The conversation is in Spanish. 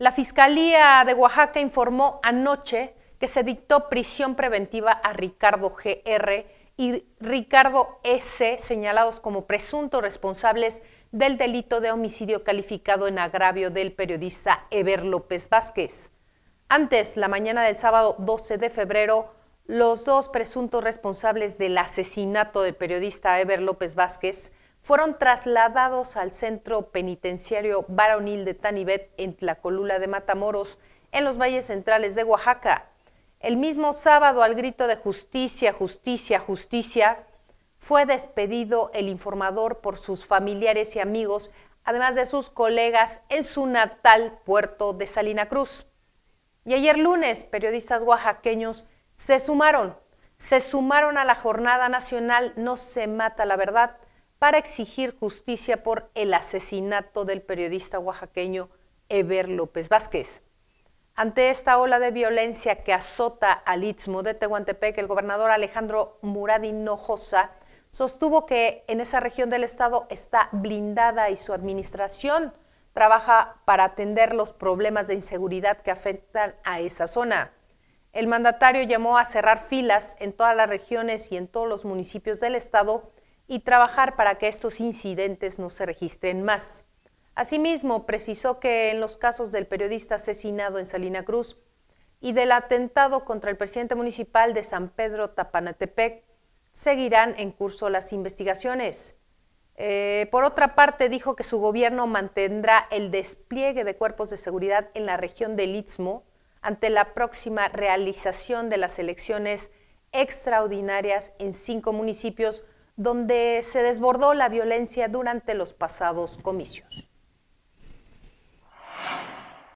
La Fiscalía de Oaxaca informó anoche que se dictó prisión preventiva a Ricardo GR y Ricardo S, señalados como presuntos responsables del delito de homicidio calificado en agravio del periodista Eber López Vázquez. Antes, la mañana del sábado 12 de febrero, los dos presuntos responsables del asesinato del periodista Eber López Vázquez fueron trasladados al centro penitenciario varonil de Tanibet en Tlacolula de Matamoros, en los valles centrales de Oaxaca. El mismo sábado, al grito de justicia, justicia, justicia, fue despedido el informador por sus familiares y amigos, además de sus colegas, en su natal puerto de Salina Cruz. Y ayer lunes, periodistas oaxaqueños se sumaron, se sumaron a la Jornada Nacional No se mata la verdad, para exigir justicia por el asesinato del periodista oaxaqueño Eber López Vázquez. Ante esta ola de violencia que azota al istmo de Tehuantepec, el gobernador Alejandro Murad Hinojosa sostuvo que en esa región del estado está blindada y su administración trabaja para atender los problemas de inseguridad que afectan a esa zona. El mandatario llamó a cerrar filas en todas las regiones y en todos los municipios del estado y trabajar para que estos incidentes no se registren más. Asimismo, precisó que en los casos del periodista asesinado en Salina Cruz y del atentado contra el presidente municipal de San Pedro Tapanatepec, seguirán en curso las investigaciones. Eh, por otra parte, dijo que su gobierno mantendrá el despliegue de cuerpos de seguridad en la región del Istmo ante la próxima realización de las elecciones extraordinarias en cinco municipios donde se desbordó la violencia durante los pasados comicios.